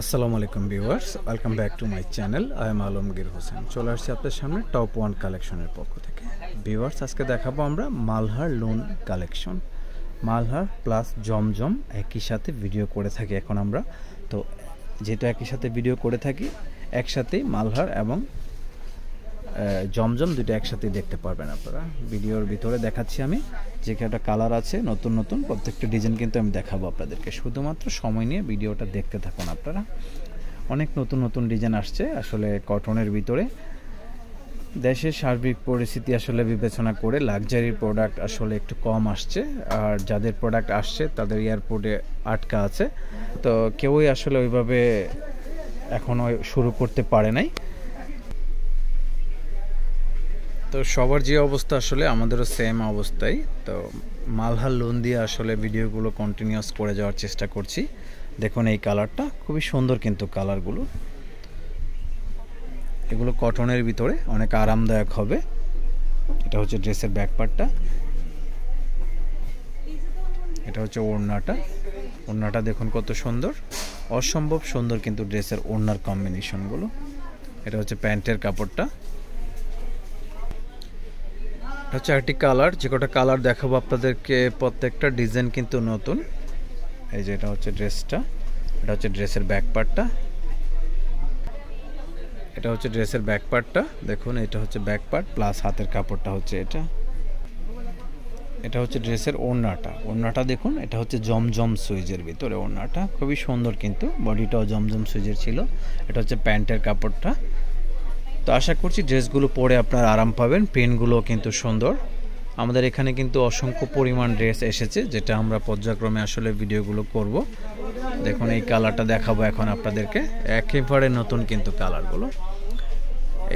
আসসালামু আলাইকুম viewers welcome back to my channel I am Alamgir Hossain চলে আসছি আপনার সামনে টপ ওয়ান কালেকশনের পক্ষ থেকে ভিউয়ার্স আজকে দেখাবো আমরা Malhar lawn collection Malhar plus Zamzam একই সাথে ভিডিও করে থাকি এখন আমরা তো যেহেতু একই সাথে ভিডিও করে থাকি একসাথেই মালহার এবং জমজম দুটো একসাথে দেখতে পারবেন আপনারা ভিডিওর ভিতরে দেখাচ্ছি আমি যে একটা কালার আছে নতুন নতুন প্রত্যেকটা ডিজাইন কিন্তু আমি দেখাবো আপনাদেরকে শুধুমাত্র সময় নিয়ে ভিডিওটা দেখতে থাকুন আপনারা অনেক নতুন নতুন ডিজাইন আসছে আসলে কটনের ভিতরে দেশের সার্বিক পরিস্থিতি আসলে বিবেচনা করে লাক্সারি প্রোডাক্ট আসলে একটু কম আসছে আর যাদের প্রোডাক্ট আসছে তাদের এয়ারপোর্টে আটকা আছে তো কেউই আসলে ওইভাবে এখনও শুরু করতে পারে নাই তো সবার যে অবস্থা আসলে আমাদেরও সেম অবস্থাই তো মালহার লোন দিয়ে আসলে ভিডিওগুলো কন্টিনিউয়াস করে যাওয়ার চেষ্টা করছি দেখুন এই কালারটা খুবই সুন্দর কিন্তু কালারগুলো এগুলো কটনের ভিতরে অনেক আরামদায়ক হবে এটা হচ্ছে ড্রেসের ব্যাকপারটা এটা হচ্ছে ওড়নাটা ওড়নাটা দেখুন কত সুন্দর অসম্ভব সুন্দর কিন্তু ড্রেসের ওড়নার কম্বিনেশনগুলো এটা হচ্ছে প্যান্টের কাপড়টা এটা একটি কালার যে কটা কালার দেখাবো আপনাদেরকে প্রত্যেকটা ডিজাইন কিন্তু নতুন এই যে এটা হচ্ছে ড্রেসটা এটা হচ্ছে ড্রেসের ব্যাক পার্টটা এটা হচ্ছে ড্রেসের ব্যাক পার্টটা দেখুন এটা হচ্ছে ব্যাক পার্ট প্লাস হাতের কাপড়টা হচ্ছে এটা এটা হচ্ছে ড্রেসের ওড়নাটা ওড়নাটা দেখুন এটা হচ্ছে জমজম সুইজের ভিতরে ওড়নাটা খুবই সুন্দর কিন্তু বডিটাও জমজম সুইজের ছিল এটা হচ্ছে প্যান্টের কাপড়টা তো আশা করছি ড্রেসগুলো পরে আপনার আরাম পাবেন পেনগুলো কিন্তু সুন্দর আমাদের এখানে কিন্তু অসংখ্য পরিমাণ ড্রেস এসেছে যেটা আমরা পর্যায়ক্রমে আসলে ভিডিওগুলো করব দেখুন এই কালারটা দেখাবো এখন আপনাদেরকে একেবারে নতুন কিন্তু কালারগুলো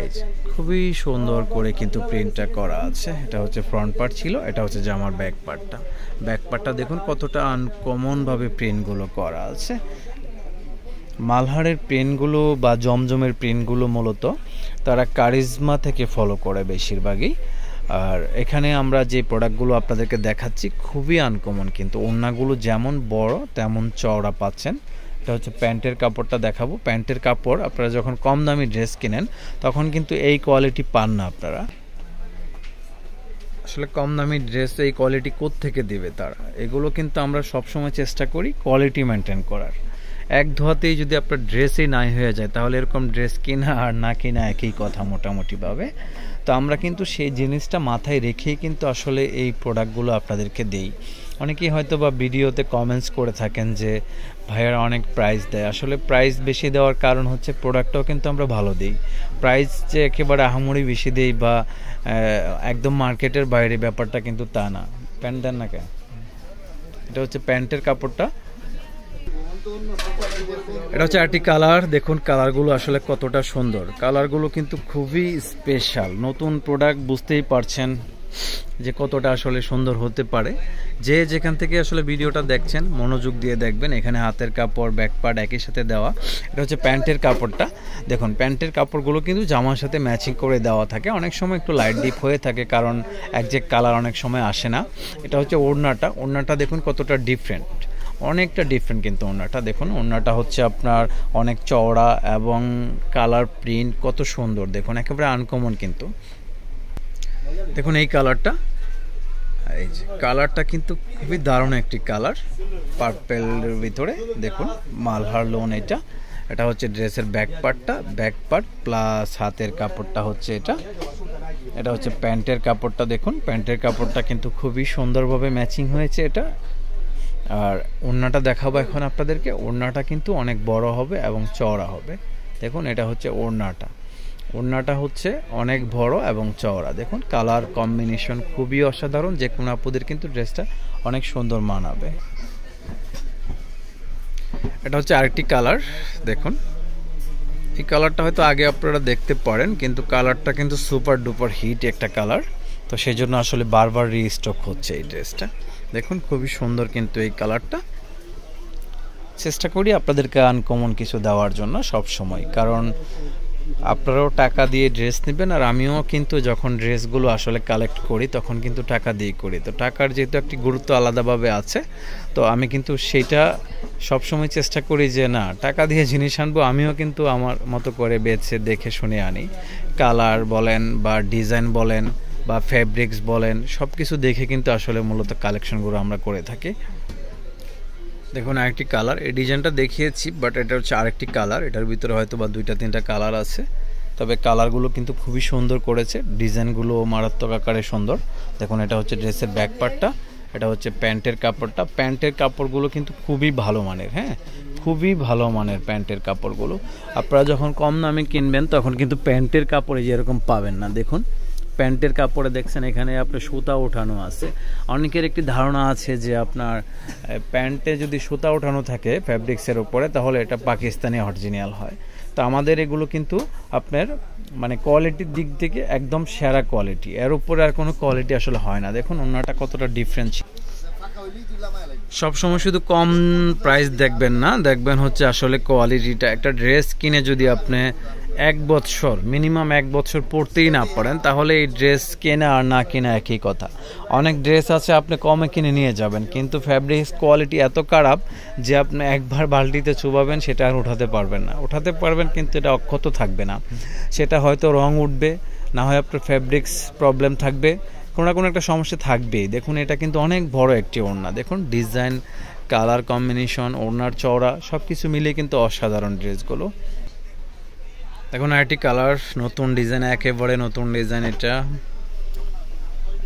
এই খুবই সুন্দর করে কিন্তু প্রিন্টটা করা আছে এটা হচ্ছে ফ্রন্ট পার্ট ছিল এটা হচ্ছে জামার ব্যাক পার্টটা ব্যাক পার্টটা দেখুন কতটা আনকমনভাবে প্রিন্টগুলো করা আছে মালহারের পেনগুলো বা জমজমের পেনগুলো মূলত তারা কারিজমা থেকে ফলো করে বেশিরভাগই আর এখানে আমরা যে প্রোডাক্টগুলো আপনাদেরকে দেখাচ্ছি খুবই আনকমন কিন্তু অন্যগুলো যেমন বড় তেমন চওড়া পাচ্ছেন এটা হচ্ছে প্যান্টের কাপড়টা দেখাবো প্যান্টের কাপড় আপনারা যখন কম দামি ড্রেস কিনেন তখন কিন্তু এই কোয়ালিটি পান না আপনারা আসলে কম দামি ড্রেস এই কোয়ালিটি থেকে দেবে তারা এগুলো কিন্তু আমরা সবসময় চেষ্টা করি কোয়ালিটি মেনটেন করার এক ধোয়াতেই যদি আপনার ড্রেসই নাই হয়ে যায় তাহলে এরকম ড্রেস কেনা আর না কেনা একই কথা মোটামুটিভাবে তো আমরা কিন্তু সেই জিনিসটা মাথায় রেখেই কিন্তু আসলে এই প্রোডাক্টগুলো আপনাদেরকে দেই অনেকেই হয়তো বা ভিডিওতে কমেন্টস করে থাকেন যে ভাইয়ারা অনেক প্রাইস দেয় আসলে প্রাইস বেশি দেওয়ার কারণ হচ্ছে প্রোডাক্টটাও কিন্তু আমরা ভালো দিই প্রাইস যে একেবারে আহামরি বেশি দেই বা একদম মার্কেটের বাইরে ব্যাপারটা কিন্তু তা না প্যান্ট দেন না কেন এটা হচ্ছে প্যান্টের কাপড়টা এটা হচ্ছে একটি কালার দেখুন কালারগুলো আসলে কতটা সুন্দর কালারগুলো কিন্তু খুবই স্পেশাল নতুন প্রোডাক্ট বুঝতেই পারছেন যে কতটা আসলে সুন্দর হতে পারে যে যেখান থেকে আসলে ভিডিওটা দেখছেন মনোযোগ দিয়ে দেখবেন এখানে হাতের কাপড় ব্যাক পার্ট একই সাথে দেওয়া এটা হচ্ছে প্যান্টের কাপড়টা দেখুন প্যান্টের কাপড়গুলো কিন্তু জামার সাথে ম্যাচিং করে দেওয়া থাকে অনেক সময় একটু লাইট ডিপ হয়ে থাকে কারণ একজেক্ট কালার অনেক সময় আসে না এটা হচ্ছে ওড়নাটা ওড়নাটা দেখুন কতটা ডিফারেন্ট অনেকটা ডিফারেন্ট কিন্তু ওনাটা দেখুন ওনাটা হচ্ছে আপনার অনেক চওড়া এবং কালার প্রিন্ট কত সুন্দর দেখুন একেবারে আনকমন কিন্তু দেখুন এই কালারটা এই যে কালারটা কিন্তু খুবই দারুণ একটি কালার পার্পেলের ভিতরে দেখুন মালহার লোন এটা এটা হচ্ছে ড্রেসের ব্যাক পার্টটা ব্যাক পার্ট প্লাস হাতের কাপড়টা হচ্ছে এটা এটা হচ্ছে প্যান্টের কাপড়টা দেখুন প্যান্টের কাপড়টা কিন্তু খুবই সুন্দরভাবে ম্যাচিং হয়েছে এটা আর ওড়নাটা দেখাবো এখন আপনাদেরকে ওড়নাটা কিন্তু অনেক বড় হবে এবং চওড়া হবে দেখুন এটা হচ্ছে ওড়নাটা ওড়নাটা হচ্ছে অনেক বড় এবং চওড়া দেখুন কালার কম্বিনেশন খুবই অসাধারণ যে কোনো আপুদের কিন্তু ড্রেসটা অনেক সুন্দর মানাবে এটা হচ্ছে আরেকটি কালার দেখুন এই কালারটা হয়তো আগে আপনারা দেখতে পারেন কিন্তু কালারটা কিন্তু সুপার ডুপার হিট একটা কালার তো সেই জন্য আসলে বারবার রিস্টক হচ্ছে এই ড্রেসটা দেখুন খুবই সুন্দর কিন্তু এই কালারটা চেষ্টা করি আপনাদেরকে আনকমন কিছু দেওয়ার জন্য সব সময় কারণ আপনারাও টাকা দিয়ে ড্রেস নেবেন আর আমিও কিন্তু যখন ড্রেসগুলো আসলে কালেক্ট করি তখন কিন্তু টাকা দিয়ে করি তো টাকার যেহেতু একটি গুরুত্ব আলাদাভাবে আছে তো আমি কিন্তু সেটা সবসময় চেষ্টা করি যে না টাকা দিয়ে জিনিস আনবো আমিও কিন্তু আমার মতো করে বেছে দেখে শুনে আনি কালার বলেন বা ডিজাইন বলেন বা ফ্যাব্রিক্স বলেন সব কিছু দেখে কিন্তু আসলে মূলত কালেকশনগুলো আমরা করে থাকি দেখুন আরেকটি কালার এই ডিজাইনটা দেখিয়েছি বাট এটা হচ্ছে আরেকটি কালার এটার ভিতরে হয়তো বা দুইটা তিনটা কালার আছে তবে কালারগুলো কিন্তু খুবই সুন্দর করেছে ডিজাইনগুলো মারাত্মক আকারে সুন্দর দেখুন এটা হচ্ছে ড্রেসের ব্যাক পার্টটা এটা হচ্ছে প্যান্টের কাপড়টা প্যান্টের কাপড়গুলো কিন্তু খুবই ভালো মানের হ্যাঁ খুবই ভালো মানের প্যান্টের কাপড়গুলো আপনারা যখন কম দামে কিনবেন তখন কিন্তু প্যান্টের কাপড়ে যেরকম পাবেন না দেখুন প্যান্টের কাপড়ে দেখছেন এখানে আপনার সুতা ওঠানো আছে অনেকের একটি ধারণা আছে যে আপনার প্যান্টে যদি সুতা ওঠানো থাকে ফ্যাব্রিক্সের ওপরে তাহলে এটা পাকিস্তানি অরিজিনাল হয় তো আমাদের এগুলো কিন্তু আপনার মানে কোয়ালিটির দিক থেকে একদম সেরা কোয়ালিটি এর উপরে আর কোনো কোয়ালিটি আসলে হয় না দেখুন ওনাটা কতটা ডিফারেন্স সবসময় শুধু কম প্রাইস দেখবেন না দেখবেন হচ্ছে আসলে কোয়ালিটিটা একটা ড্রেস কিনে যদি আপনি এক বছর মিনিমাম এক বছর পরতেই না পারেন তাহলে এই ড্রেস কেনা আর না কেনা একই কথা অনেক ড্রেস আছে আপনি কমে কিনে নিয়ে যাবেন কিন্তু ফ্যাব্রিক্স কোয়ালিটি এত খারাপ যে আপনি একবার বালতিতে চুবাবেন সেটা আর উঠাতে পারবেন না উঠাতে পারবেন কিন্তু এটা অক্ষত থাকবে না সেটা হয়তো রং উঠবে না হয় আপনার ফ্যাব্রিক্স প্রবলেম থাকবে কোনো না কোনো একটা সমস্যা থাকবেই দেখুন এটা কিন্তু অনেক বড় একটি ওড়না দেখুন ডিজাইন কালার কম্বিনেশন ওড়নার চওড়া সব কিছু মিলিয়ে কিন্তু অসাধারণ ড্রেসগুলো দেখুন আরেকটি কালার নতুন ডিজাইন একেবারে নতুন ডিজাইন এটা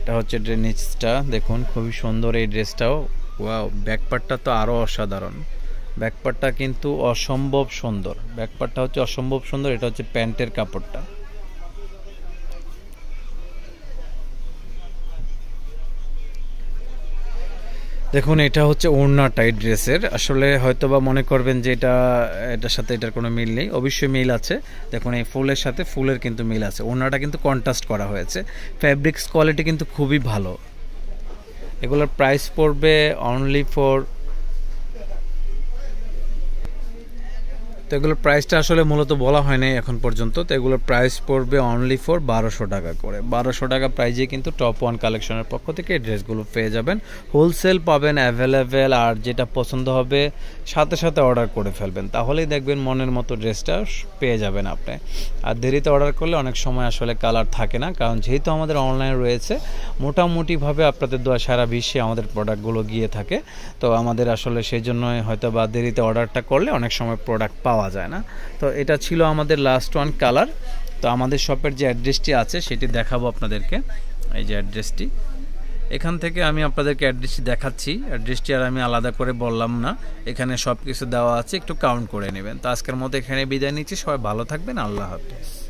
এটা হচ্ছে ড্রেনেজটা দেখুন খুবই সুন্দর এই ড্রেসটাও ওয়াও ব্যাকপার্টটা তো আরও অসাধারণ ব্যাকপার্টটা কিন্তু অসম্ভব সুন্দর ব্যাকপার্টটা হচ্ছে অসম্ভব সুন্দর এটা হচ্ছে প্যান্টের কাপড়টা দেখুন এটা হচ্ছে ওড়না টাইট ড্রেসের আসলে হয়তো বা মনে করবেন যে এটা এটার সাথে এটার কোনো মিল নেই অবশ্যই মিল আছে দেখুন এই ফুলের সাথে ফুলের কিন্তু মিল আছে ওড়নাটা কিন্তু কন্ট্রাস্ট করা হয়েছে ফ্যাব্রিক্স কোয়ালিটি কিন্তু খুবই ভালো এগুলোর প্রাইস পড়বে অনলি ফর তো এগুলোর প্রাইসটা আসলে মূলত বলা হয় নাই এখন পর্যন্ত তো এগুলোর প্রাইস পড়বে অনলি ফর বারোশো টাকা করে বারোশো টাকা প্রাইজে কিন্তু টপ ওয়ান কালেকশনের পক্ষ থেকে ড্রেসগুলো পেয়ে যাবেন হোলসেল পাবেন অ্যাভেলেবেল আর যেটা পছন্দ হবে সাথে সাথে অর্ডার করে ফেলবেন তাহলেই দেখবেন মনের মতো ড্রেসটা পেয়ে যাবেন আপনি আর দেরিতে অর্ডার করলে অনেক সময় আসলে কালার থাকে না কারণ যেহেতু আমাদের অনলাইন রয়েছে মোটামুটিভাবে আপনাদের দোয়া সারা বিশ্বে আমাদের প্রোডাক্টগুলো গিয়ে থাকে তো আমাদের আসলে সেই জন্যই হয়তো বা দেরিতে অর্ডারটা করলে অনেক সময় প্রোডাক্ট পাওয়া পাওয়া যায় না তো এটা ছিল আমাদের লাস্ট ওয়ান কালার তো আমাদের শপের যে অ্যাড্রেসটি আছে সেটি দেখাবো আপনাদেরকে এই যে অ্যাড্রেসটি এখান থেকে আমি আপনাদেরকে অ্যাড্রেসটি দেখাচ্ছি অ্যাড্রেসটি আর আমি আলাদা করে বললাম না এখানে সব কিছু দেওয়া আছে একটু কাউন্ট করে নেবেন তো আজকের মতো এখানে বিদায় নিচ্ছি সবাই ভালো থাকবেন আল্লাহ হাফিজ